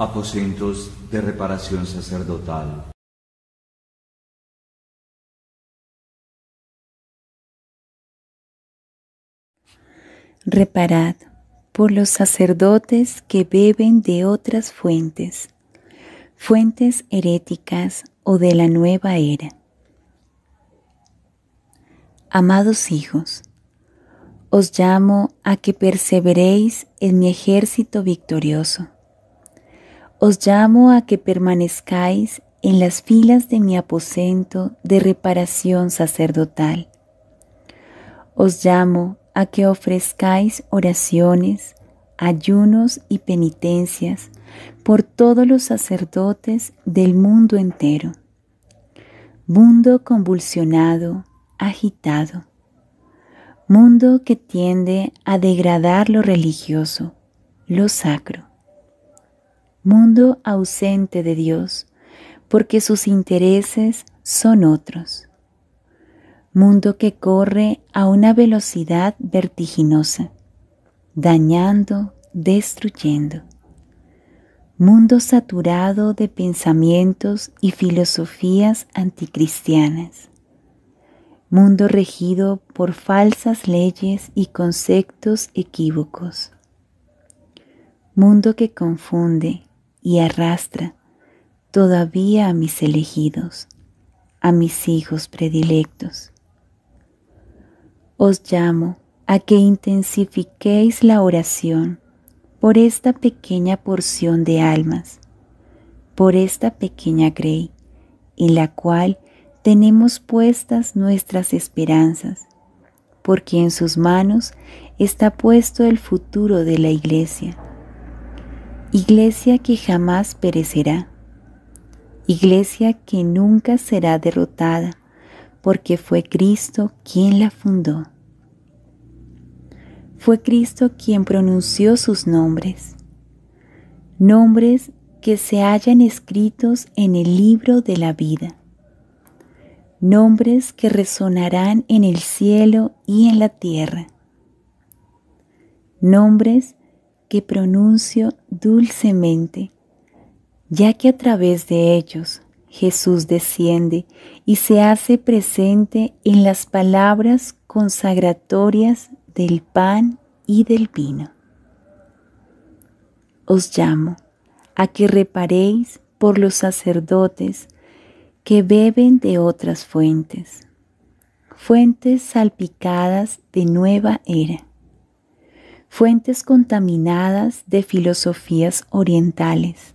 Aposentos de reparación sacerdotal. Reparad por los sacerdotes que beben de otras fuentes, fuentes heréticas o de la nueva era. Amados hijos, os llamo a que perseveréis en mi ejército victorioso os llamo a que permanezcáis en las filas de mi aposento de reparación sacerdotal. Os llamo a que ofrezcáis oraciones, ayunos y penitencias por todos los sacerdotes del mundo entero. Mundo convulsionado, agitado. Mundo que tiende a degradar lo religioso, lo sacro mundo ausente de Dios, porque sus intereses son otros. Mundo que corre a una velocidad vertiginosa, dañando, destruyendo. Mundo saturado de pensamientos y filosofías anticristianas. Mundo regido por falsas leyes y conceptos equívocos. Mundo que confunde, y arrastra todavía a mis elegidos, a mis hijos predilectos. Os llamo a que intensifiquéis la oración por esta pequeña porción de almas, por esta pequeña grey, en la cual tenemos puestas nuestras esperanzas, porque en sus manos está puesto el futuro de la Iglesia. Iglesia que jamás perecerá. Iglesia que nunca será derrotada, porque fue Cristo quien la fundó. Fue Cristo quien pronunció sus nombres, nombres que se hallan escritos en el libro de la vida, nombres que resonarán en el cielo y en la tierra, nombres que pronuncio dulcemente, ya que a través de ellos Jesús desciende y se hace presente en las palabras consagratorias del pan y del vino. Os llamo a que reparéis por los sacerdotes que beben de otras fuentes, fuentes salpicadas de nueva era fuentes contaminadas de filosofías orientales,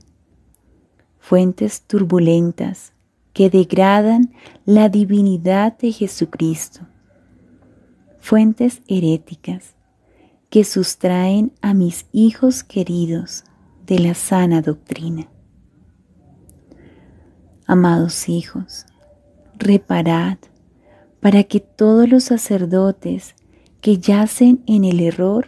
fuentes turbulentas que degradan la divinidad de Jesucristo, fuentes heréticas que sustraen a mis hijos queridos de la sana doctrina. Amados hijos, reparad para que todos los sacerdotes que yacen en el error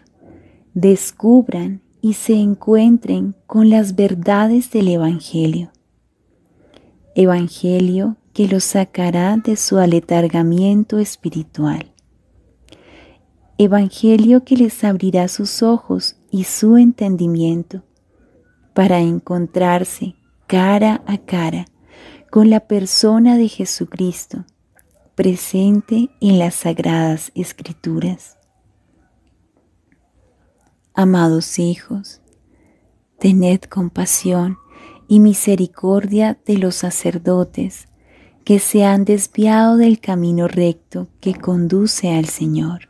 descubran y se encuentren con las verdades del Evangelio. Evangelio que los sacará de su aletargamiento espiritual. Evangelio que les abrirá sus ojos y su entendimiento para encontrarse cara a cara con la persona de Jesucristo presente en las sagradas escrituras. Amados hijos, tened compasión y misericordia de los sacerdotes que se han desviado del camino recto que conduce al Señor.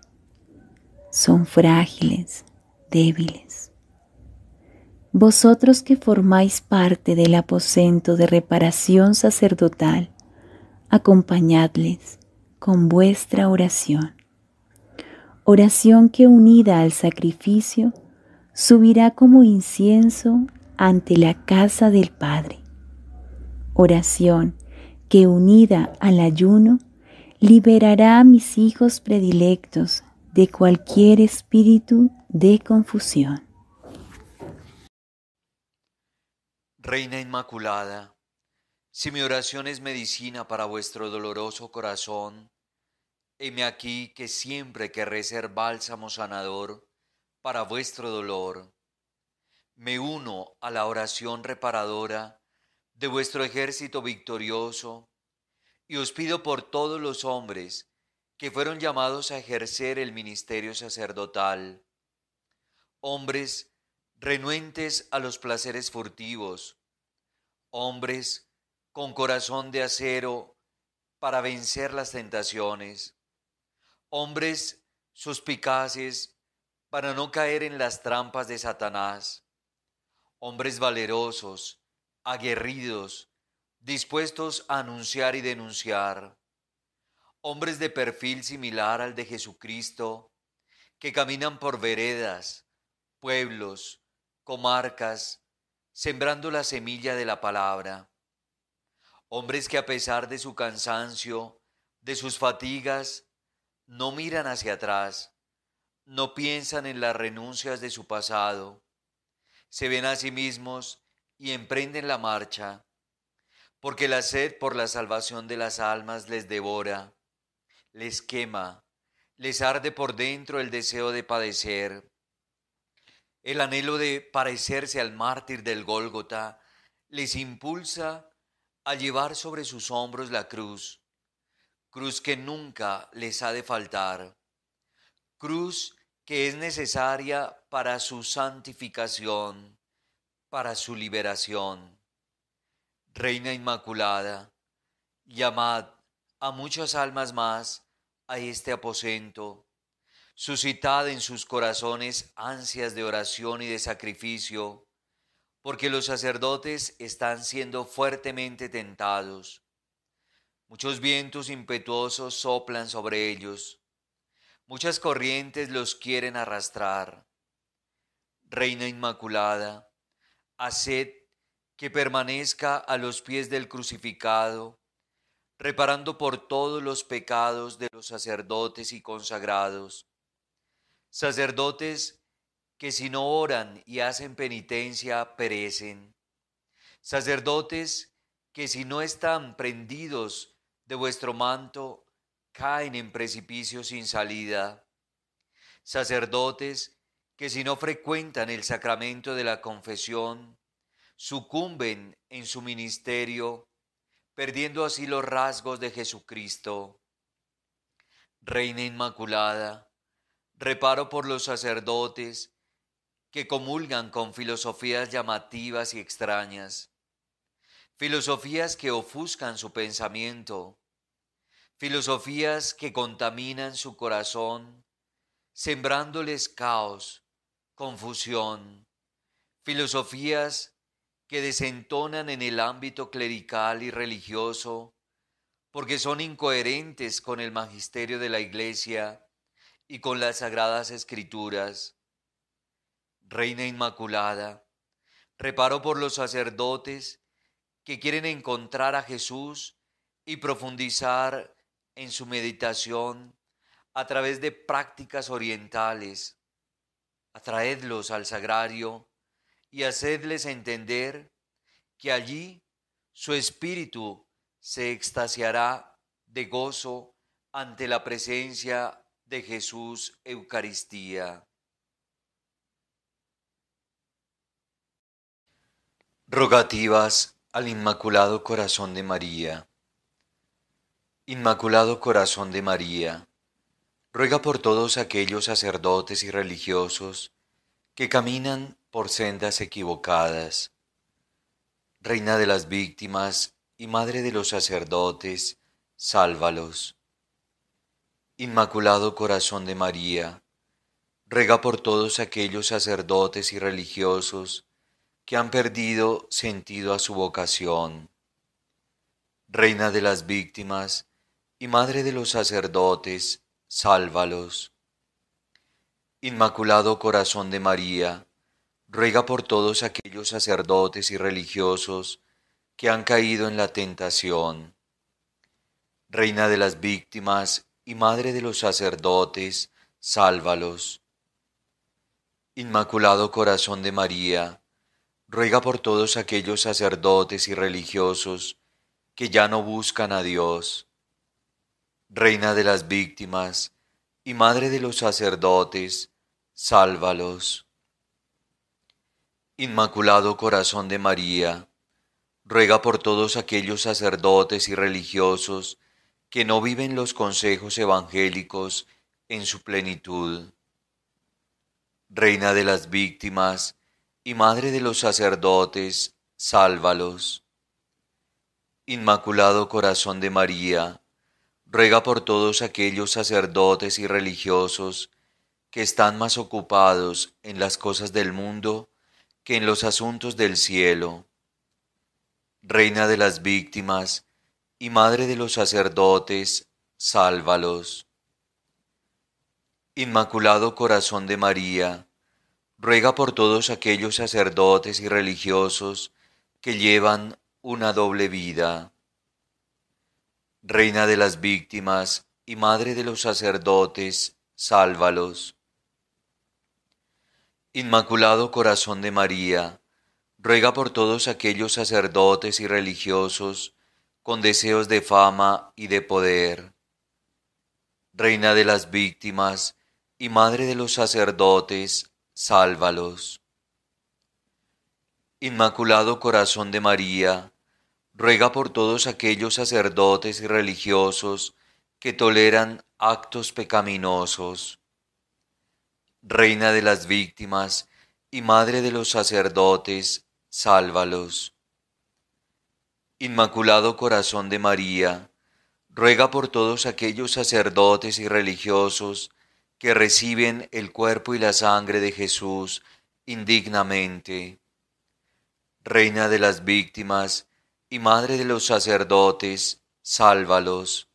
Son frágiles, débiles. Vosotros que formáis parte del aposento de reparación sacerdotal, acompañadles con vuestra oración oración que unida al sacrificio subirá como incienso ante la casa del Padre. Oración que unida al ayuno liberará a mis hijos predilectos de cualquier espíritu de confusión. Reina Inmaculada, si mi oración es medicina para vuestro doloroso corazón, Heme aquí que siempre querré ser bálsamo sanador para vuestro dolor. Me uno a la oración reparadora de vuestro ejército victorioso y os pido por todos los hombres que fueron llamados a ejercer el ministerio sacerdotal, hombres renuentes a los placeres furtivos, hombres con corazón de acero para vencer las tentaciones, hombres suspicaces para no caer en las trampas de Satanás, hombres valerosos, aguerridos, dispuestos a anunciar y denunciar, hombres de perfil similar al de Jesucristo, que caminan por veredas, pueblos, comarcas, sembrando la semilla de la palabra. Hombres que a pesar de su cansancio, de sus fatigas, no miran hacia atrás, no piensan en las renuncias de su pasado, se ven a sí mismos y emprenden la marcha, porque la sed por la salvación de las almas les devora, les quema, les arde por dentro el deseo de padecer, el anhelo de parecerse al mártir del Gólgota les impulsa a llevar sobre sus hombros la cruz cruz que nunca les ha de faltar, cruz que es necesaria para su santificación, para su liberación. Reina Inmaculada, llamad a muchas almas más a este aposento, suscitad en sus corazones ansias de oración y de sacrificio, porque los sacerdotes están siendo fuertemente tentados Muchos vientos impetuosos soplan sobre ellos. Muchas corrientes los quieren arrastrar. Reina Inmaculada, haced que permanezca a los pies del crucificado, reparando por todos los pecados de los sacerdotes y consagrados. Sacerdotes que si no oran y hacen penitencia, perecen. Sacerdotes que si no están prendidos de vuestro manto caen en precipicios sin salida. Sacerdotes que si no frecuentan el sacramento de la confesión, sucumben en su ministerio, perdiendo así los rasgos de Jesucristo. Reina Inmaculada, reparo por los sacerdotes que comulgan con filosofías llamativas y extrañas filosofías que ofuscan su pensamiento, filosofías que contaminan su corazón, sembrándoles caos, confusión, filosofías que desentonan en el ámbito clerical y religioso, porque son incoherentes con el magisterio de la Iglesia y con las sagradas escrituras. Reina Inmaculada, reparo por los sacerdotes, que quieren encontrar a Jesús y profundizar en su meditación a través de prácticas orientales. Atraedlos al sagrario y hacedles entender que allí su espíritu se extasiará de gozo ante la presencia de Jesús Eucaristía. Rogativas al Inmaculado Corazón de María. Inmaculado Corazón de María, ruega por todos aquellos sacerdotes y religiosos que caminan por sendas equivocadas. Reina de las víctimas y Madre de los sacerdotes, sálvalos. Inmaculado Corazón de María, ruega por todos aquellos sacerdotes y religiosos que han perdido sentido a su vocación. Reina de las víctimas y Madre de los sacerdotes, sálvalos. Inmaculado Corazón de María, ruega por todos aquellos sacerdotes y religiosos que han caído en la tentación. Reina de las víctimas y Madre de los sacerdotes, sálvalos. Inmaculado Corazón de María, ruega por todos aquellos sacerdotes y religiosos que ya no buscan a Dios. Reina de las víctimas y Madre de los sacerdotes, sálvalos. Inmaculado Corazón de María, ruega por todos aquellos sacerdotes y religiosos que no viven los consejos evangélicos en su plenitud. Reina de las víctimas y Madre de los sacerdotes, sálvalos. Inmaculado Corazón de María, ruega por todos aquellos sacerdotes y religiosos que están más ocupados en las cosas del mundo que en los asuntos del cielo. Reina de las víctimas y Madre de los sacerdotes, sálvalos. Inmaculado Corazón de María, ruega por todos aquellos sacerdotes y religiosos que llevan una doble vida. Reina de las víctimas y Madre de los sacerdotes, sálvalos. Inmaculado Corazón de María, ruega por todos aquellos sacerdotes y religiosos con deseos de fama y de poder. Reina de las víctimas y Madre de los sacerdotes, sálvalos. Inmaculado Corazón de María, ruega por todos aquellos sacerdotes y religiosos que toleran actos pecaminosos. Reina de las víctimas y Madre de los sacerdotes, sálvalos. Inmaculado Corazón de María, ruega por todos aquellos sacerdotes y religiosos que reciben el cuerpo y la sangre de Jesús indignamente. Reina de las víctimas y Madre de los sacerdotes, sálvalos.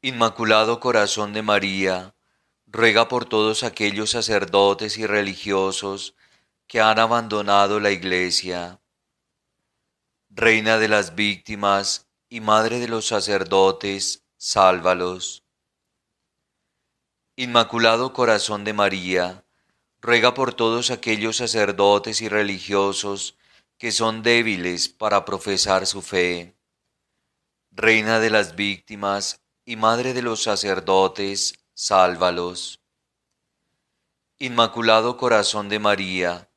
Inmaculado Corazón de María, ruega por todos aquellos sacerdotes y religiosos que han abandonado la Iglesia. Reina de las víctimas y Madre de los sacerdotes, sálvalos. Inmaculado Corazón de María, ruega por todos aquellos sacerdotes y religiosos que son débiles para profesar su fe. Reina de las víctimas y Madre de los sacerdotes, sálvalos. Inmaculado Corazón de María,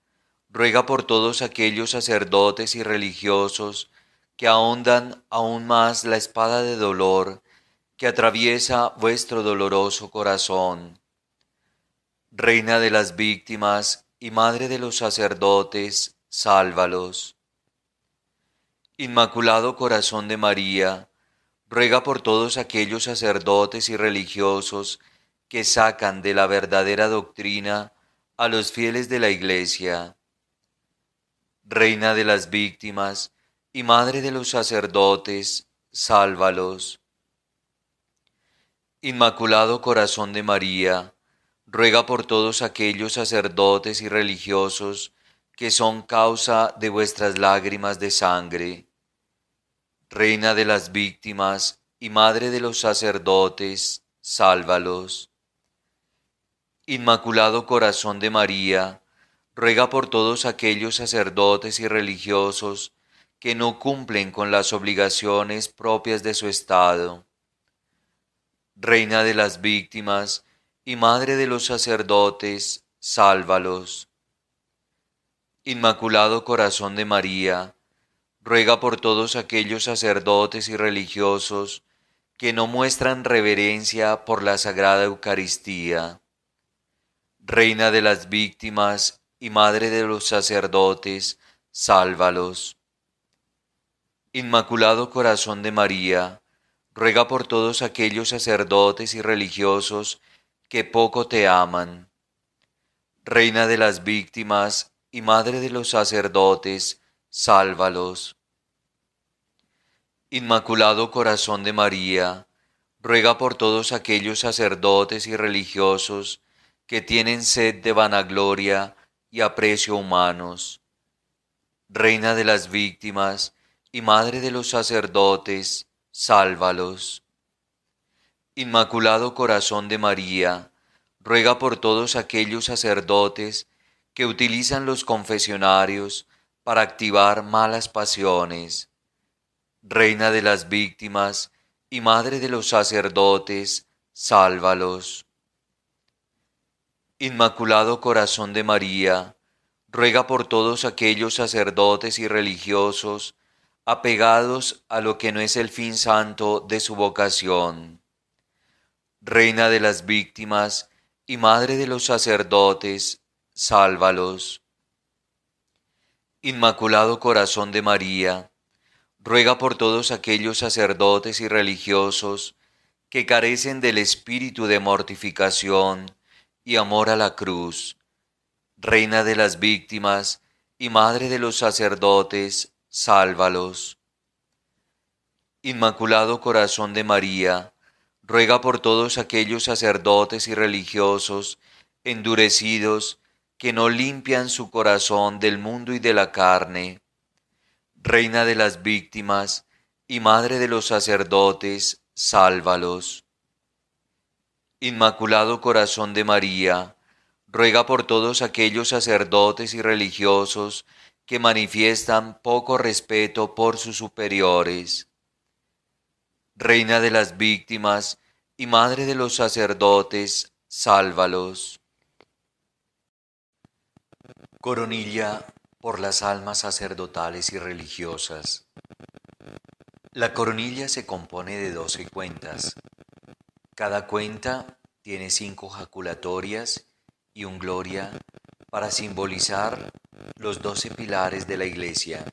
ruega por todos aquellos sacerdotes y religiosos que ahondan aún más la espada de dolor que atraviesa vuestro doloroso corazón. Reina de las víctimas y Madre de los sacerdotes, sálvalos. Inmaculado Corazón de María, ruega por todos aquellos sacerdotes y religiosos que sacan de la verdadera doctrina a los fieles de la Iglesia. Reina de las víctimas y Madre de los sacerdotes, sálvalos. Inmaculado Corazón de María, ruega por todos aquellos sacerdotes y religiosos que son causa de vuestras lágrimas de sangre. Reina de las víctimas y Madre de los sacerdotes, sálvalos. Inmaculado Corazón de María, ruega por todos aquellos sacerdotes y religiosos que no cumplen con las obligaciones propias de su estado Reina de las víctimas y Madre de los sacerdotes, sálvalos. Inmaculado Corazón de María, ruega por todos aquellos sacerdotes y religiosos que no muestran reverencia por la Sagrada Eucaristía. Reina de las víctimas y Madre de los sacerdotes, sálvalos. Inmaculado Corazón de María, ruega por todos aquellos sacerdotes y religiosos que poco te aman. Reina de las víctimas y Madre de los sacerdotes, sálvalos. Inmaculado Corazón de María, ruega por todos aquellos sacerdotes y religiosos que tienen sed de vanagloria y aprecio humanos. Reina de las víctimas y Madre de los sacerdotes, sálvalos. Inmaculado Corazón de María, ruega por todos aquellos sacerdotes que utilizan los confesionarios para activar malas pasiones. Reina de las víctimas y Madre de los sacerdotes, sálvalos. Inmaculado Corazón de María, ruega por todos aquellos sacerdotes y religiosos apegados a lo que no es el fin santo de su vocación. Reina de las víctimas y Madre de los sacerdotes, sálvalos. Inmaculado Corazón de María, ruega por todos aquellos sacerdotes y religiosos que carecen del espíritu de mortificación y amor a la cruz. Reina de las víctimas y Madre de los sacerdotes, sálvalos. Inmaculado Corazón de María, ruega por todos aquellos sacerdotes y religiosos endurecidos que no limpian su corazón del mundo y de la carne. Reina de las víctimas y Madre de los sacerdotes, sálvalos. Inmaculado Corazón de María, ruega por todos aquellos sacerdotes y religiosos que manifiestan poco respeto por sus superiores. Reina de las víctimas y Madre de los sacerdotes, sálvalos. Coronilla por las almas sacerdotales y religiosas. La coronilla se compone de doce cuentas. Cada cuenta tiene cinco jaculatorias y un gloria para simbolizar los doce pilares de la Iglesia,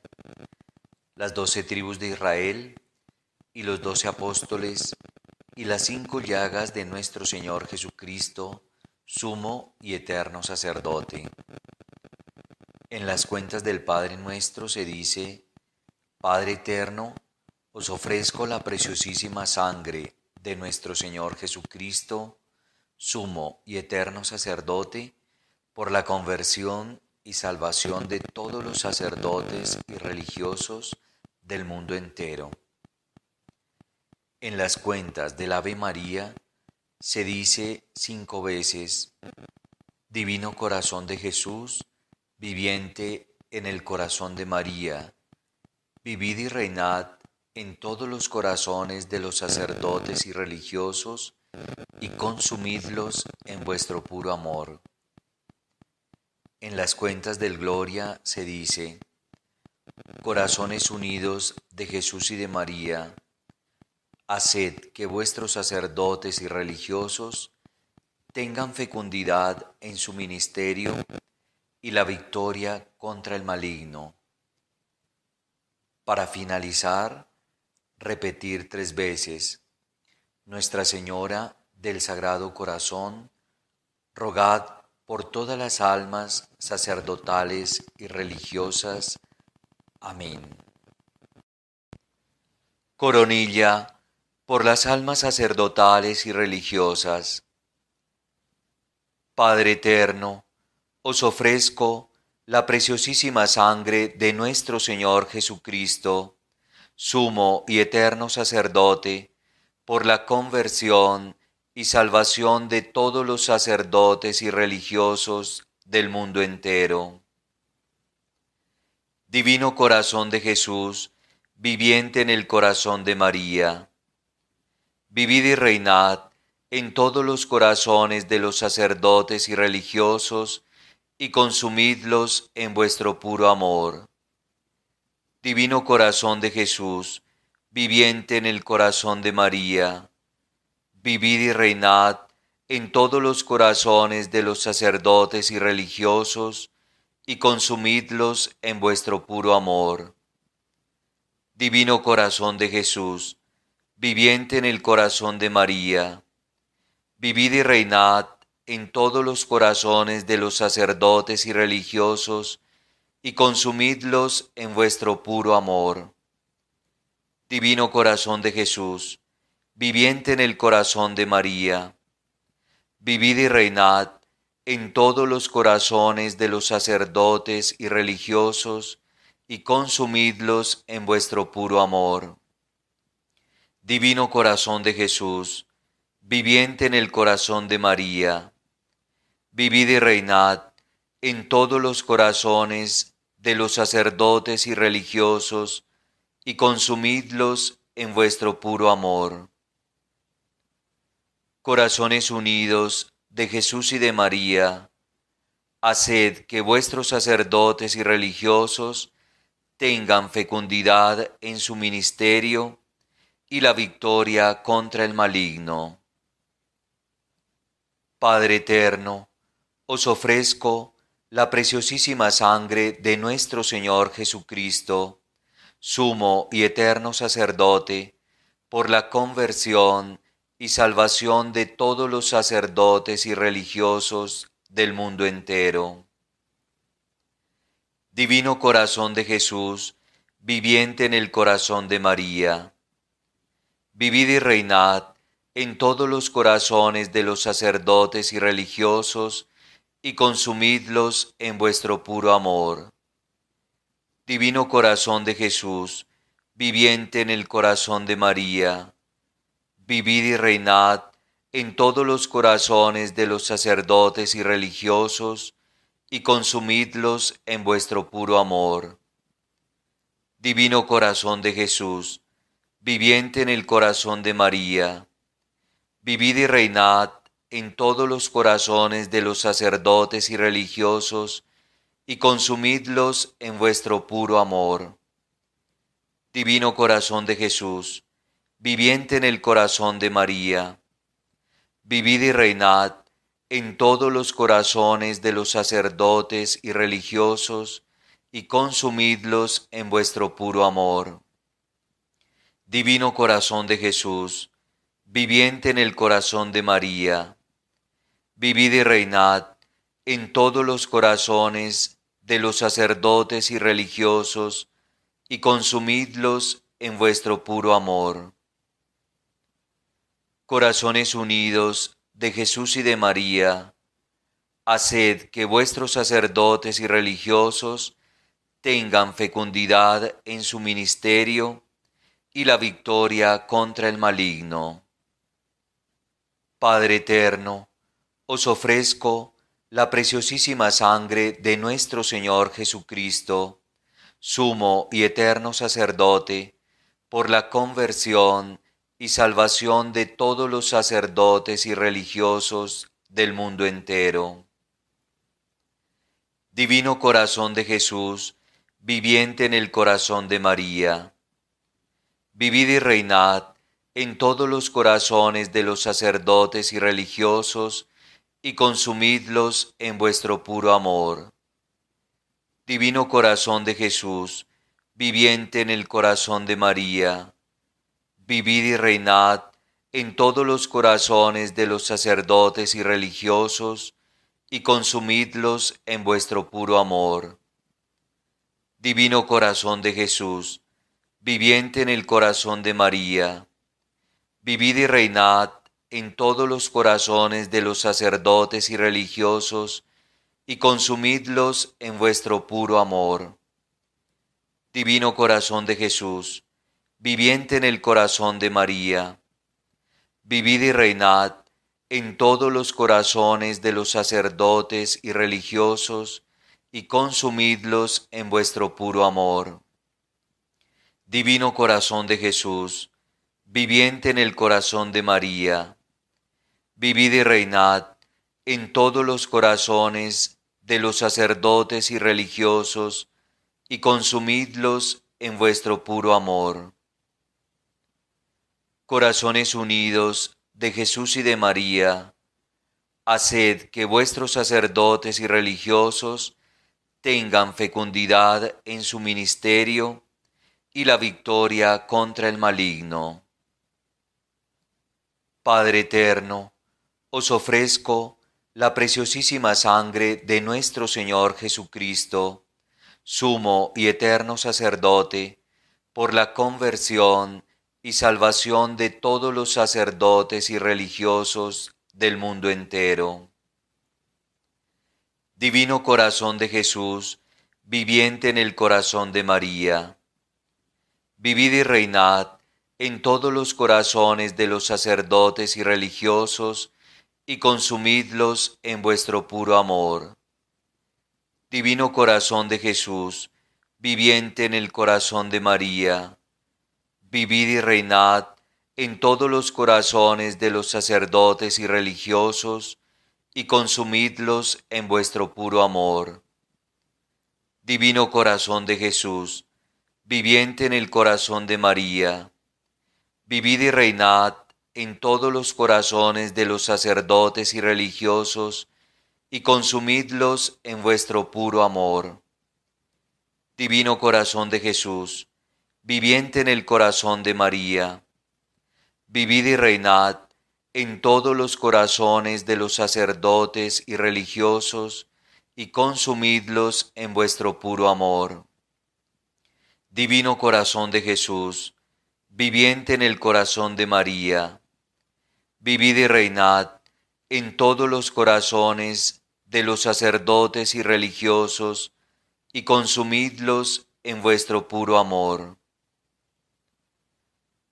las doce tribus de Israel y los doce apóstoles y las cinco llagas de nuestro Señor Jesucristo, sumo y eterno sacerdote. En las cuentas del Padre nuestro se dice, Padre eterno, os ofrezco la preciosísima sangre de nuestro Señor Jesucristo, sumo y eterno sacerdote, por la conversión y salvación de todos los sacerdotes y religiosos del mundo entero. En las cuentas del Ave María se dice cinco veces, Divino Corazón de Jesús, viviente en el corazón de María, vivid y reinad en todos los corazones de los sacerdotes y religiosos, y consumidlos en vuestro puro amor. En las cuentas del Gloria se dice, Corazones unidos de Jesús y de María, haced que vuestros sacerdotes y religiosos tengan fecundidad en su ministerio y la victoria contra el maligno. Para finalizar, repetir tres veces, Nuestra Señora del Sagrado Corazón, rogad por todas las almas sacerdotales y religiosas. Amén. Coronilla, por las almas sacerdotales y religiosas. Padre eterno, os ofrezco la preciosísima sangre de nuestro Señor Jesucristo, sumo y eterno sacerdote, por la conversión y salvación de todos los sacerdotes y religiosos del mundo entero. Divino corazón de Jesús, viviente en el corazón de María, vivid y reinad en todos los corazones de los sacerdotes y religiosos, y consumidlos en vuestro puro amor. Divino corazón de Jesús, viviente en el corazón de María, vivid y reinad en todos los corazones de los sacerdotes y religiosos, y consumidlos en vuestro puro amor. Divino corazón de Jesús, viviente en el corazón de María, vivid y reinad en todos los corazones de los sacerdotes y religiosos, y consumidlos en vuestro puro amor. Divino corazón de Jesús, viviente en el corazón de María, vivid y reinad en todos los corazones de los sacerdotes y religiosos, y consumidlos en vuestro puro amor. Divino corazón de Jesús, viviente en el corazón de María, vivid y reinad en todos los corazones de los sacerdotes y religiosos, y consumidlos en vuestro puro amor corazones unidos de Jesús y de María, haced que vuestros sacerdotes y religiosos tengan fecundidad en su ministerio y la victoria contra el maligno. Padre eterno, os ofrezco la preciosísima sangre de nuestro Señor Jesucristo, sumo y eterno sacerdote, por la conversión y salvación de todos los sacerdotes y religiosos del mundo entero. Divino corazón de Jesús, viviente en el corazón de María, vivid y reinad en todos los corazones de los sacerdotes y religiosos, y consumidlos en vuestro puro amor. Divino corazón de Jesús, viviente en el corazón de María, Vivid y reinad en todos los corazones de los sacerdotes y religiosos, y consumidlos en vuestro puro amor. Divino corazón de Jesús, viviente en el corazón de María, vivid y reinad en todos los corazones de los sacerdotes y religiosos, y consumidlos en vuestro puro amor. Divino corazón de Jesús, viviente en el corazón de María, vivid y reinad en todos los corazones de los sacerdotes y religiosos, y consumidlos en vuestro puro amor. Divino corazón de Jesús, viviente en el corazón de María, vivid y reinad en todos los corazones de los sacerdotes y religiosos, y consumidlos en vuestro puro amor corazones unidos de Jesús y de María, haced que vuestros sacerdotes y religiosos tengan fecundidad en su ministerio y la victoria contra el maligno. Padre eterno, os ofrezco la preciosísima sangre de nuestro Señor Jesucristo, sumo y eterno sacerdote, por la conversión y salvación de todos los sacerdotes y religiosos del mundo entero. Divino corazón de Jesús, viviente en el corazón de María, vivid y reinad en todos los corazones de los sacerdotes y religiosos, y consumidlos en vuestro puro amor. Divino corazón de Jesús, viviente en el corazón de María, Vivid y reinad en todos los corazones de los sacerdotes y religiosos, y consumidlos en vuestro puro amor. Divino corazón de Jesús, viviente en el corazón de María, vivid y reinad en todos los corazones de los sacerdotes y religiosos, y consumidlos en vuestro puro amor. Divino corazón de Jesús, viviente en el corazón de María, vivid y reinad en todos los corazones de los sacerdotes y religiosos, y consumidlos en vuestro puro amor. Divino corazón de Jesús, viviente en el corazón de María, vivid y reinad en todos los corazones de los sacerdotes y religiosos, y consumidlos en vuestro puro amor corazones unidos de Jesús y de María, haced que vuestros sacerdotes y religiosos tengan fecundidad en su ministerio y la victoria contra el maligno. Padre eterno, os ofrezco la preciosísima sangre de nuestro Señor Jesucristo, sumo y eterno sacerdote, por la conversión y salvación de todos los sacerdotes y religiosos del mundo entero. Divino corazón de Jesús, viviente en el corazón de María, vivid y reinad en todos los corazones de los sacerdotes y religiosos, y consumidlos en vuestro puro amor. Divino corazón de Jesús, viviente en el corazón de María, vivid y reinad en todos los corazones de los sacerdotes y religiosos, y consumidlos en vuestro puro amor. Divino corazón de Jesús, viviente en el corazón de María, vivid y reinad en todos los corazones de los sacerdotes y religiosos, y consumidlos en vuestro puro amor. Divino corazón de Jesús, viviente en el corazón de María, vivid y reinad en todos los corazones de los sacerdotes y religiosos, y consumidlos en vuestro puro amor. Divino corazón de Jesús, viviente en el corazón de María, vivid y reinad en todos los corazones de los sacerdotes y religiosos, y consumidlos en vuestro puro amor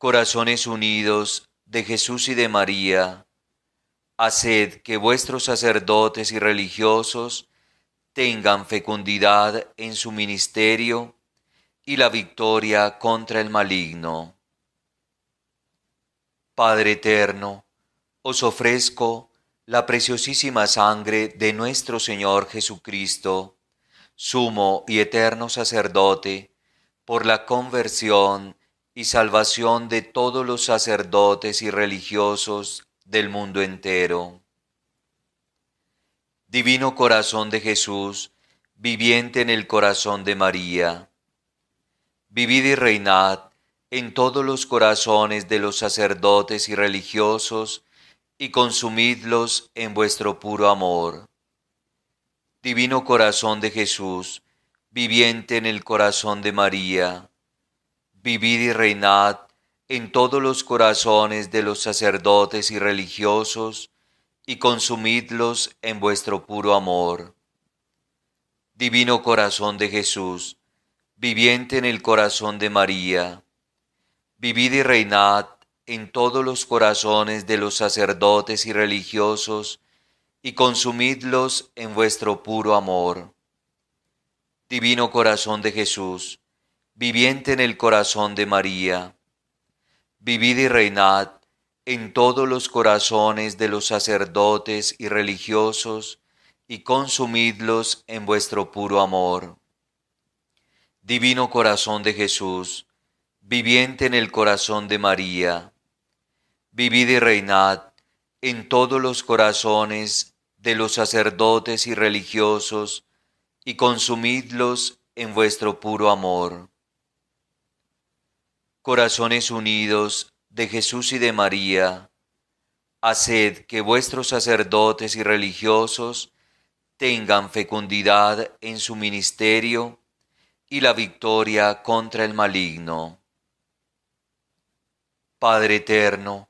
corazones unidos de Jesús y de María, haced que vuestros sacerdotes y religiosos tengan fecundidad en su ministerio y la victoria contra el maligno. Padre eterno, os ofrezco la preciosísima sangre de nuestro Señor Jesucristo, sumo y eterno sacerdote, por la conversión y salvación de todos los sacerdotes y religiosos del mundo entero. Divino corazón de Jesús, viviente en el corazón de María, vivid y reinad en todos los corazones de los sacerdotes y religiosos, y consumidlos en vuestro puro amor. Divino corazón de Jesús, viviente en el corazón de María, vivid y reinad en todos los corazones de los sacerdotes y religiosos, y consumidlos en vuestro puro amor. Divino corazón de Jesús, viviente en el corazón de María, vivid y reinad en todos los corazones de los sacerdotes y religiosos, y consumidlos en vuestro puro amor. Divino corazón de Jesús, viviente en el corazón de María, vivid y reinad en todos los corazones de los sacerdotes y religiosos, y consumidlos en vuestro puro amor. Divino corazón de Jesús, viviente en el corazón de María, vivid y reinad en todos los corazones de los sacerdotes y religiosos, y consumidlos en vuestro puro amor corazones unidos de Jesús y de María, haced que vuestros sacerdotes y religiosos tengan fecundidad en su ministerio y la victoria contra el maligno. Padre eterno,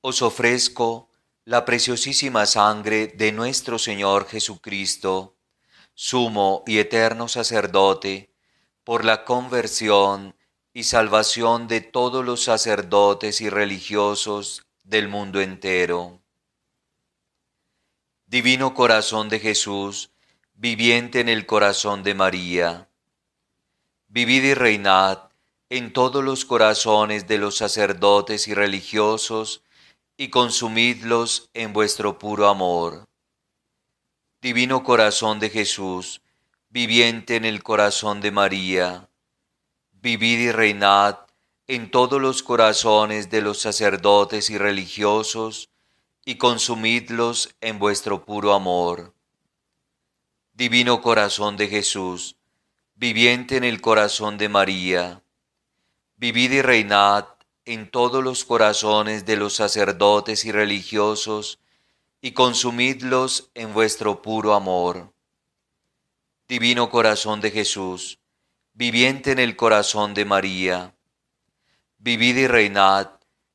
os ofrezco la preciosísima sangre de nuestro Señor Jesucristo, sumo y eterno sacerdote, por la conversión y salvación de todos los sacerdotes y religiosos del mundo entero. Divino corazón de Jesús, viviente en el corazón de María, vivid y reinad en todos los corazones de los sacerdotes y religiosos y consumidlos en vuestro puro amor. Divino corazón de Jesús, viviente en el corazón de María, vivid y reinad en todos los corazones de los sacerdotes y religiosos, y consumidlos en vuestro puro amor. Divino corazón de Jesús, viviente en el corazón de María, vivid y reinad en todos los corazones de los sacerdotes y religiosos, y consumidlos en vuestro puro amor. Divino corazón de Jesús, viviente en el corazón de María, vivid y reinad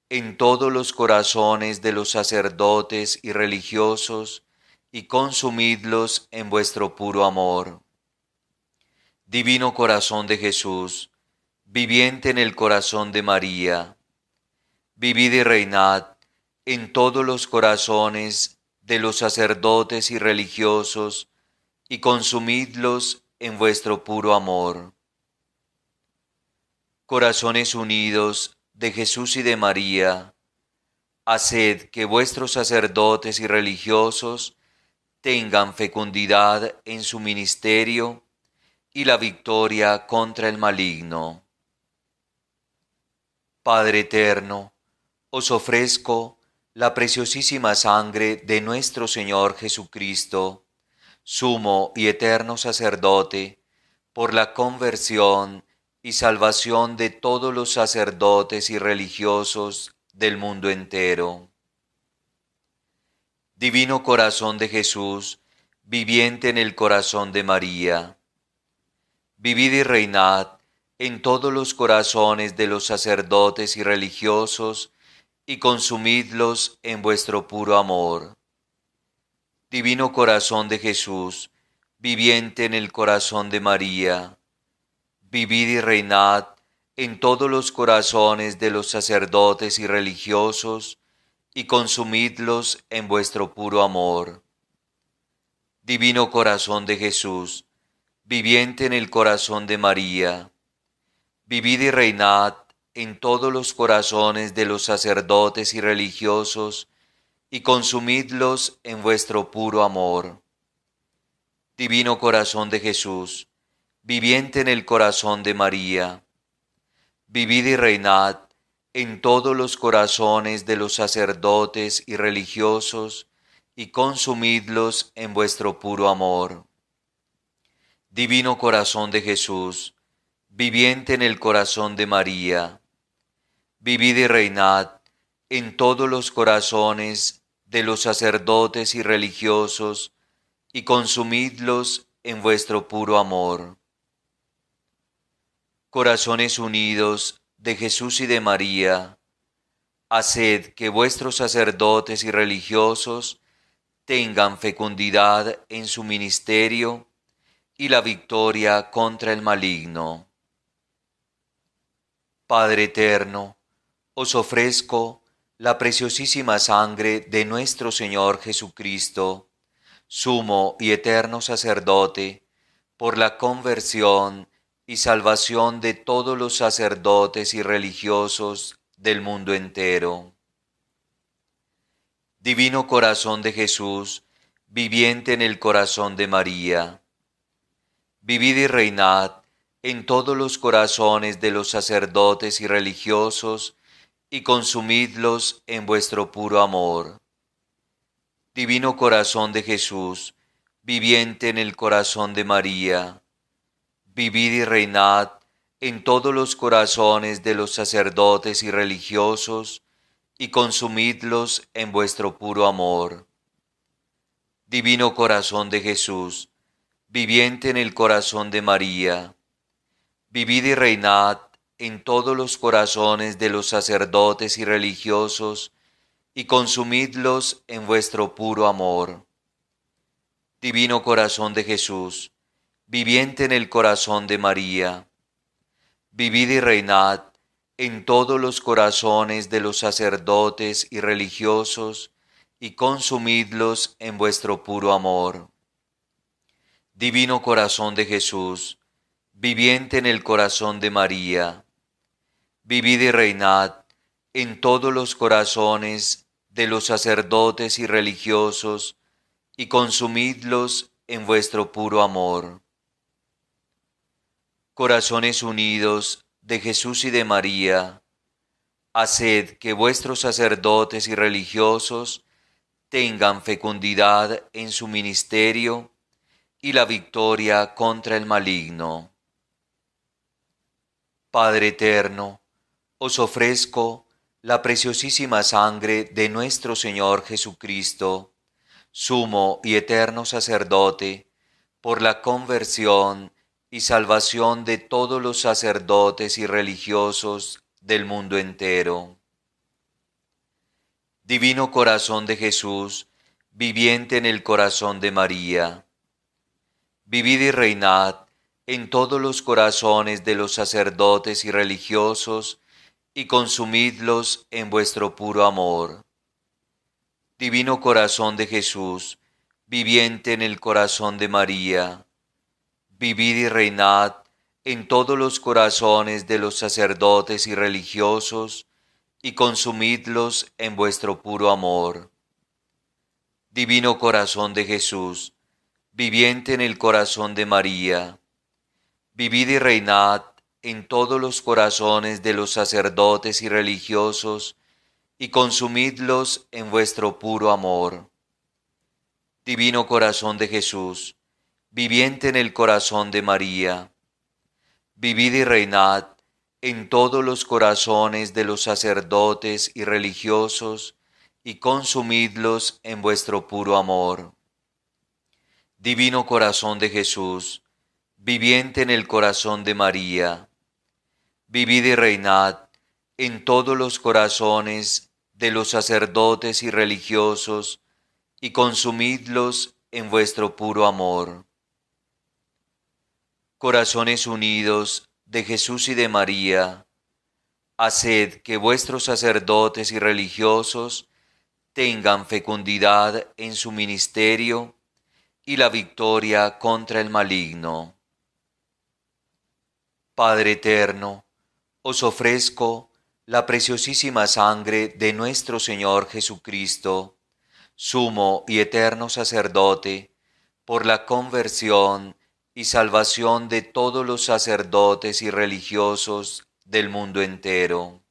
en todos los corazones de los sacerdotes y religiosos, y consumidlos en vuestro puro amor. Divino corazón de Jesús, viviente en el corazón de María, vivid y reinad en todos los corazones de los sacerdotes y religiosos, y consumidlos en vuestro puro amor corazones unidos de Jesús y de María, haced que vuestros sacerdotes y religiosos tengan fecundidad en su ministerio y la victoria contra el maligno. Padre eterno, os ofrezco la preciosísima sangre de nuestro Señor Jesucristo, sumo y eterno sacerdote, por la conversión y salvación de todos los sacerdotes y religiosos del mundo entero. Divino corazón de Jesús, viviente en el corazón de María, vivid y reinad en todos los corazones de los sacerdotes y religiosos, y consumidlos en vuestro puro amor. Divino corazón de Jesús, viviente en el corazón de María, vivid y reinad en todos los corazones de los sacerdotes y religiosos, y consumidlos en vuestro puro amor. Divino corazón de Jesús, viviente en el corazón de María, vivid y reinad en todos los corazones de los sacerdotes y religiosos, y consumidlos en vuestro puro amor. Divino corazón de Jesús, viviente en el corazón de María, vivid y reinad en todos los corazones de los sacerdotes y religiosos, y consumidlos en vuestro puro amor. Divino corazón de Jesús, viviente en el corazón de María, vivid y reinad en todos los corazones de los sacerdotes y religiosos, y consumidlos en vuestro puro amor corazones unidos de Jesús y de María, haced que vuestros sacerdotes y religiosos tengan fecundidad en su ministerio y la victoria contra el maligno. Padre eterno, os ofrezco la preciosísima sangre de nuestro Señor Jesucristo, sumo y eterno sacerdote, por la conversión y salvación de todos los sacerdotes y religiosos del mundo entero. Divino corazón de Jesús, viviente en el corazón de María, vivid y reinad en todos los corazones de los sacerdotes y religiosos, y consumidlos en vuestro puro amor. Divino corazón de Jesús, viviente en el corazón de María, Vivid y reinad en todos los corazones de los sacerdotes y religiosos, y consumidlos en vuestro puro amor. Divino corazón de Jesús, viviente en el corazón de María, vivid y reinad en todos los corazones de los sacerdotes y religiosos, y consumidlos en vuestro puro amor. Divino corazón de Jesús, viviente en el corazón de María, vivid y reinad en todos los corazones de los sacerdotes y religiosos, y consumidlos en vuestro puro amor. Divino corazón de Jesús, viviente en el corazón de María, vivid y reinad en todos los corazones de los sacerdotes y religiosos, y consumidlos en vuestro puro amor corazones unidos de Jesús y de María, haced que vuestros sacerdotes y religiosos tengan fecundidad en su ministerio y la victoria contra el maligno. Padre eterno, os ofrezco la preciosísima sangre de nuestro Señor Jesucristo, sumo y eterno sacerdote, por la conversión y salvación de todos los sacerdotes y religiosos del mundo entero. Divino corazón de Jesús, viviente en el corazón de María, vivid y reinad en todos los corazones de los sacerdotes y religiosos, y consumidlos en vuestro puro amor. Divino corazón de Jesús, viviente en el corazón de María, vivid y reinad en todos los corazones de los sacerdotes y religiosos, y consumidlos en vuestro puro amor. Divino corazón de Jesús, viviente en el corazón de María, vivid y reinad en todos los corazones de los sacerdotes y religiosos, y consumidlos en vuestro puro amor. Divino corazón de Jesús, viviente en el corazón de María, vivid y reinad en todos los corazones de los sacerdotes y religiosos, y consumidlos en vuestro puro amor. Divino corazón de Jesús, viviente en el corazón de María, vivid y reinad en todos los corazones de los sacerdotes y religiosos, y consumidlos en vuestro puro amor. Corazones unidos de Jesús y de María, haced que vuestros sacerdotes y religiosos tengan fecundidad en su ministerio y la victoria contra el maligno. Padre eterno, os ofrezco la preciosísima sangre de nuestro Señor Jesucristo, sumo y eterno sacerdote, por la conversión y salvación de todos los sacerdotes y religiosos del mundo entero.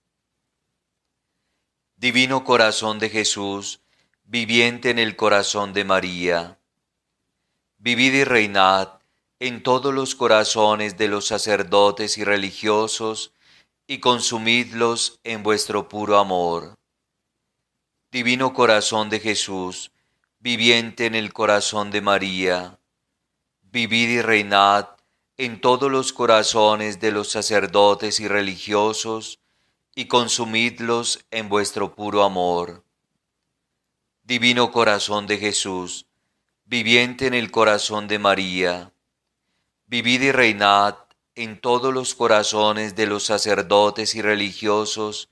Divino corazón de Jesús, viviente en el corazón de María, vivid y reinad en todos los corazones de los sacerdotes y religiosos, y consumidlos en vuestro puro amor. Divino corazón de Jesús, viviente en el corazón de María, vivid y reinad en todos los corazones de los sacerdotes y religiosos, y consumidlos en vuestro puro amor. Divino corazón de Jesús, viviente en el corazón de María, vivid y reinad en todos los corazones de los sacerdotes y religiosos,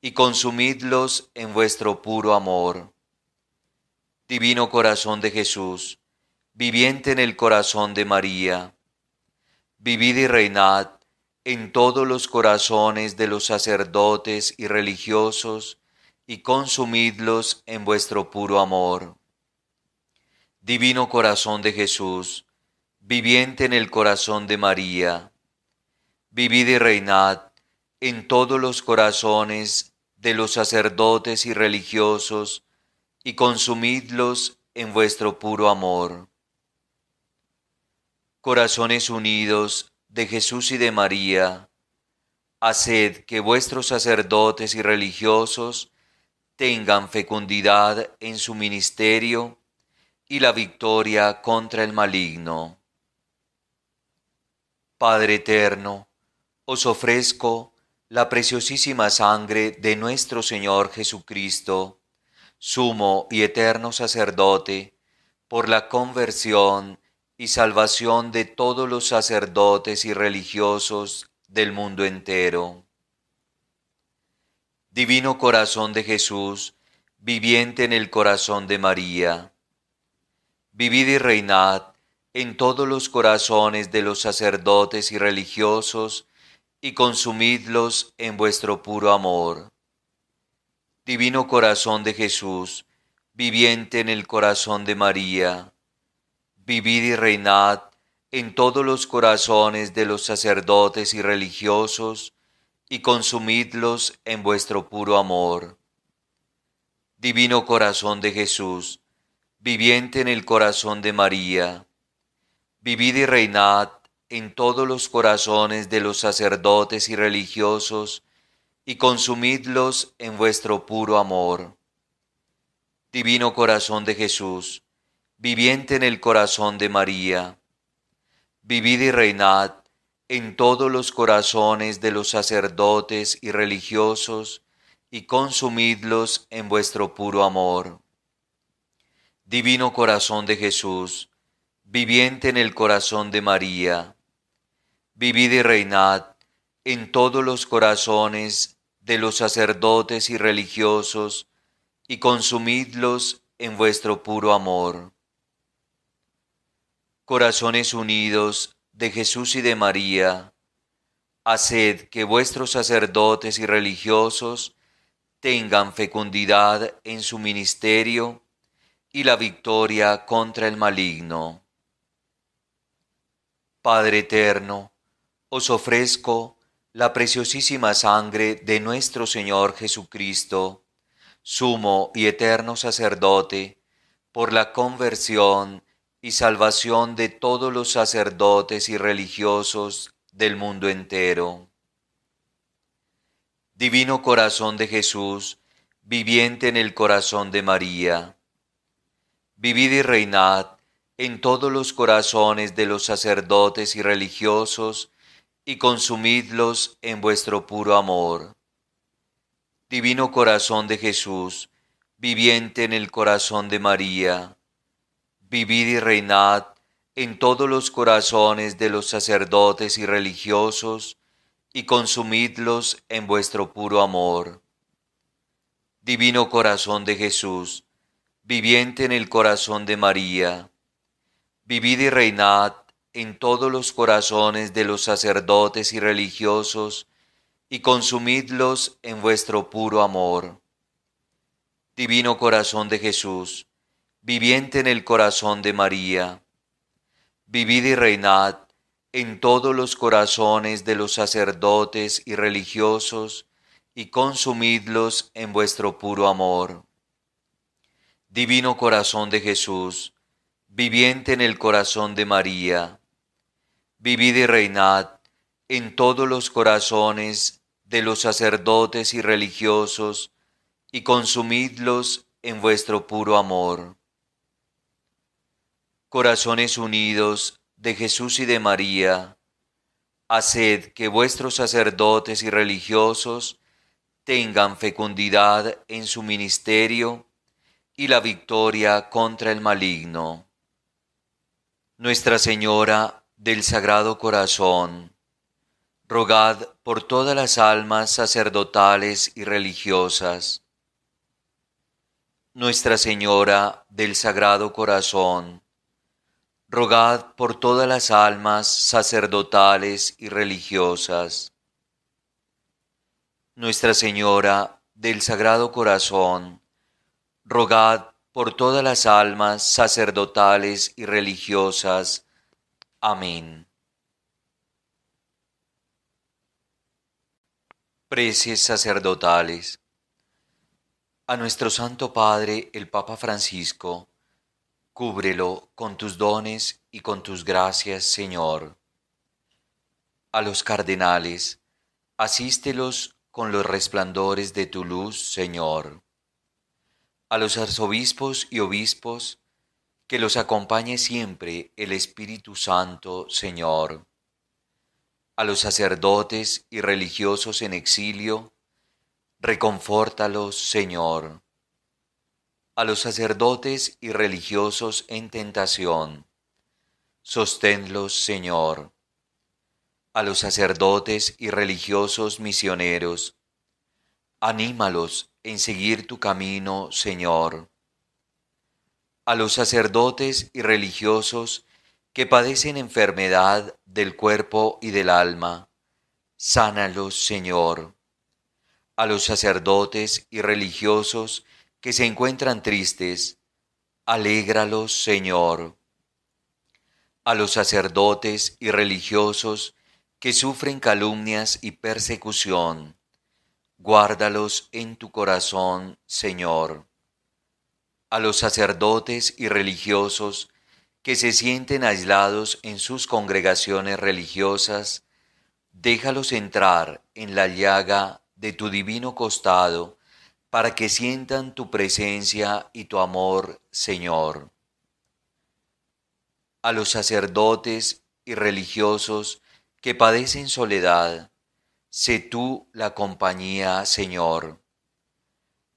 y consumidlos en vuestro puro amor. Divino corazón de Jesús, viviente en el corazón de María, vivid y reinad en todos los corazones de los sacerdotes y religiosos, y consumidlos en vuestro puro amor. Divino corazón de Jesús, viviente en el corazón de María, vivid y reinad en todos los corazones de los sacerdotes y religiosos, y consumidlos en vuestro puro amor corazones unidos de Jesús y de María, haced que vuestros sacerdotes y religiosos tengan fecundidad en su ministerio y la victoria contra el maligno. Padre eterno, os ofrezco la preciosísima sangre de nuestro Señor Jesucristo, sumo y eterno sacerdote, por la conversión y salvación de todos los sacerdotes y religiosos del mundo entero. Divino corazón de Jesús, viviente en el corazón de María, vivid y reinad en todos los corazones de los sacerdotes y religiosos y consumidlos en vuestro puro amor. Divino corazón de Jesús, viviente en el corazón de María, Vivid y reinad en todos los corazones de los sacerdotes y religiosos, y consumidlos en vuestro puro amor. Divino corazón de Jesús, viviente en el corazón de María, vivid y reinad en todos los corazones de los sacerdotes y religiosos, y consumidlos en vuestro puro amor. Divino corazón de Jesús, viviente en el corazón de María, vivid y reinad en todos los corazones de los sacerdotes y religiosos, y consumidlos en vuestro puro amor. Divino corazón de Jesús, viviente en el corazón de María, vivid y reinad en todos los corazones de los sacerdotes y religiosos, y consumidlos en vuestro puro amor corazones unidos de Jesús y de María, haced que vuestros sacerdotes y religiosos tengan fecundidad en su ministerio y la victoria contra el maligno. Padre eterno, os ofrezco la preciosísima sangre de nuestro Señor Jesucristo, sumo y eterno sacerdote, por la conversión y salvación de todos los sacerdotes y religiosos del mundo entero. Divino corazón de Jesús, viviente en el corazón de María, vivid y reinad en todos los corazones de los sacerdotes y religiosos, y consumidlos en vuestro puro amor. Divino corazón de Jesús, viviente en el corazón de María, vivid y reinad en todos los corazones de los sacerdotes y religiosos, y consumidlos en vuestro puro amor. Divino corazón de Jesús, viviente en el corazón de María, vivid y reinad en todos los corazones de los sacerdotes y religiosos, y consumidlos en vuestro puro amor. Divino corazón de Jesús, viviente en el corazón de María, vivid y reinad en todos los corazones de los sacerdotes y religiosos, y consumidlos en vuestro puro amor. Divino corazón de Jesús, viviente en el corazón de María, vivid y reinad en todos los corazones de los sacerdotes y religiosos, y consumidlos en vuestro puro amor corazones unidos de Jesús y de María, haced que vuestros sacerdotes y religiosos tengan fecundidad en su ministerio y la victoria contra el maligno. Nuestra Señora del Sagrado Corazón, rogad por todas las almas sacerdotales y religiosas. Nuestra Señora del Sagrado Corazón, rogad por todas las almas sacerdotales y religiosas. Nuestra Señora del Sagrado Corazón, rogad por todas las almas sacerdotales y religiosas. Amén. Preces sacerdotales. A nuestro Santo Padre, el Papa Francisco, Cúbrelo con tus dones y con tus gracias, Señor. A los cardenales, asístelos con los resplandores de tu luz, Señor. A los arzobispos y obispos, que los acompañe siempre el Espíritu Santo, Señor. A los sacerdotes y religiosos en exilio, reconfórtalos, Señor a los sacerdotes y religiosos en tentación. Sosténlos, Señor. A los sacerdotes y religiosos misioneros. Anímalos en seguir tu camino, Señor. A los sacerdotes y religiosos que padecen enfermedad del cuerpo y del alma. Sánalos, Señor. A los sacerdotes y religiosos que se encuentran tristes, alégralos, Señor. A los sacerdotes y religiosos que sufren calumnias y persecución, guárdalos en tu corazón, Señor. A los sacerdotes y religiosos que se sienten aislados en sus congregaciones religiosas, déjalos entrar en la llaga de tu divino costado, para que sientan tu presencia y tu amor, Señor. A los sacerdotes y religiosos que padecen soledad, sé tú la compañía, Señor.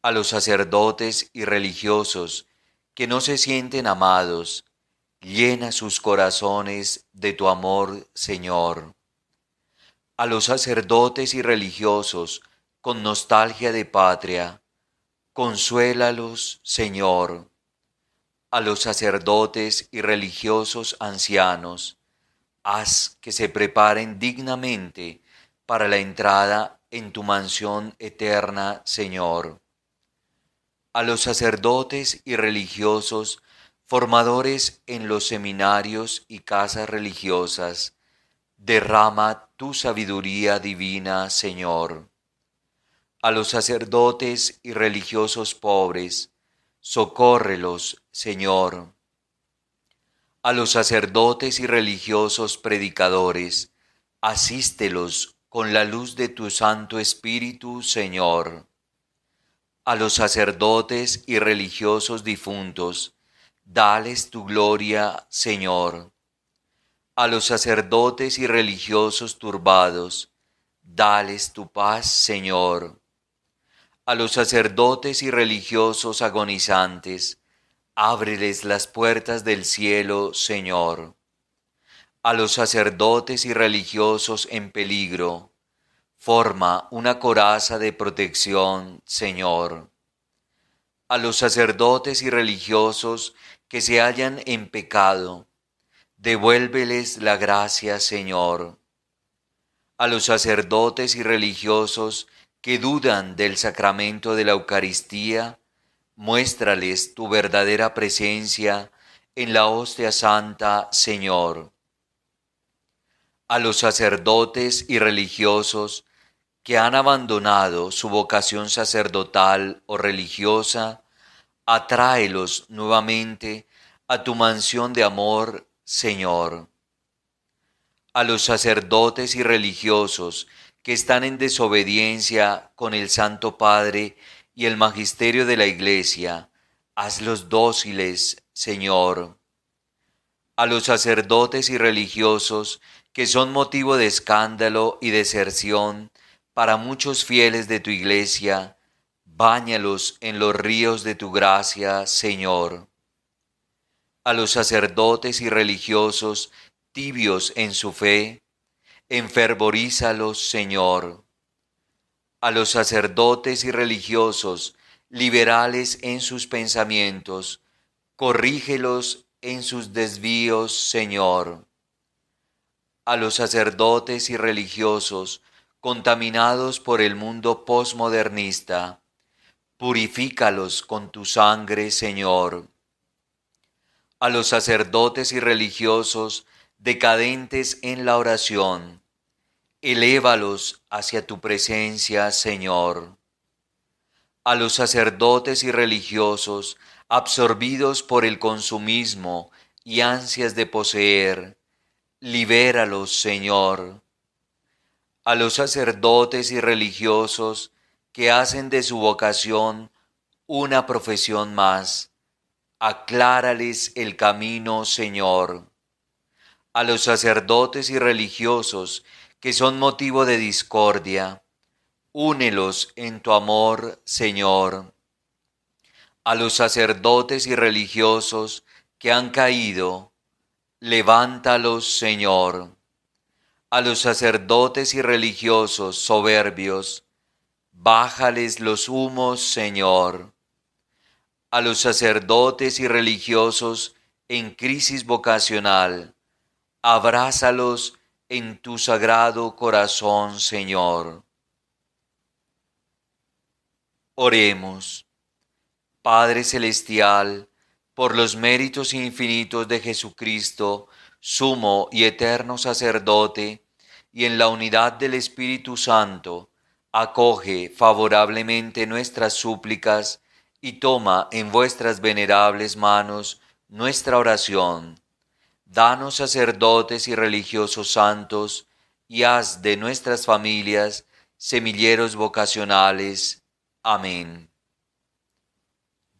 A los sacerdotes y religiosos que no se sienten amados, llena sus corazones de tu amor, Señor. A los sacerdotes y religiosos con nostalgia de patria, Consuélalos, Señor. A los sacerdotes y religiosos ancianos, haz que se preparen dignamente para la entrada en tu mansión eterna, Señor. A los sacerdotes y religiosos, formadores en los seminarios y casas religiosas, derrama tu sabiduría divina, Señor a los sacerdotes y religiosos pobres, socórrelos, Señor. A los sacerdotes y religiosos predicadores, asístelos con la luz de tu Santo Espíritu, Señor. A los sacerdotes y religiosos difuntos, dales tu gloria, Señor. A los sacerdotes y religiosos turbados, dales tu paz, Señor a los sacerdotes y religiosos agonizantes, ábreles las puertas del cielo, Señor. A los sacerdotes y religiosos en peligro, forma una coraza de protección, Señor. A los sacerdotes y religiosos que se hallan en pecado, devuélveles la gracia, Señor. A los sacerdotes y religiosos que dudan del sacramento de la Eucaristía, muéstrales tu verdadera presencia en la hostia santa, Señor. A los sacerdotes y religiosos que han abandonado su vocación sacerdotal o religiosa, atráelos nuevamente a tu mansión de amor, Señor. A los sacerdotes y religiosos que están en desobediencia con el Santo Padre y el Magisterio de la Iglesia, hazlos dóciles, Señor. A los sacerdotes y religiosos que son motivo de escándalo y deserción para muchos fieles de tu Iglesia, báñalos en los ríos de tu gracia, Señor. A los sacerdotes y religiosos tibios en su fe, enfervorízalos, Señor. A los sacerdotes y religiosos, liberales en sus pensamientos, corrígelos en sus desvíos, Señor. A los sacerdotes y religiosos, contaminados por el mundo posmodernista, purifícalos con tu sangre, Señor. A los sacerdotes y religiosos, decadentes en la oración, elévalos hacia tu presencia, Señor. A los sacerdotes y religiosos, absorbidos por el consumismo y ansias de poseer, libéralos, Señor. A los sacerdotes y religiosos que hacen de su vocación una profesión más, aclárales el camino, Señor a los sacerdotes y religiosos que son motivo de discordia. Únelos en tu amor, Señor. A los sacerdotes y religiosos que han caído, levántalos, Señor. A los sacerdotes y religiosos soberbios, bájales los humos, Señor. A los sacerdotes y religiosos en crisis vocacional, abrázalos en tu sagrado corazón, Señor. Oremos, Padre Celestial, por los méritos infinitos de Jesucristo, sumo y eterno sacerdote, y en la unidad del Espíritu Santo, acoge favorablemente nuestras súplicas y toma en vuestras venerables manos nuestra oración danos sacerdotes y religiosos santos, y haz de nuestras familias semilleros vocacionales. Amén.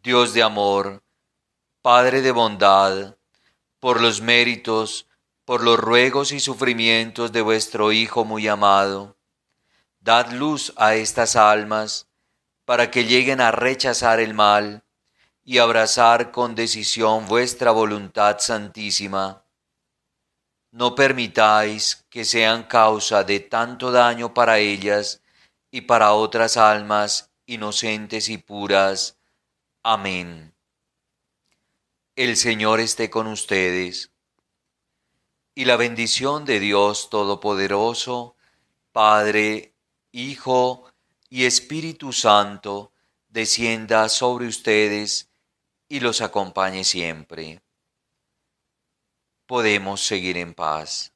Dios de amor, Padre de bondad, por los méritos, por los ruegos y sufrimientos de vuestro Hijo muy amado, dad luz a estas almas, para que lleguen a rechazar el mal y abrazar con decisión vuestra voluntad santísima. No permitáis que sean causa de tanto daño para ellas y para otras almas inocentes y puras. Amén. El Señor esté con ustedes. Y la bendición de Dios Todopoderoso, Padre, Hijo y Espíritu Santo, descienda sobre ustedes y los acompañe siempre. Podemos seguir en paz.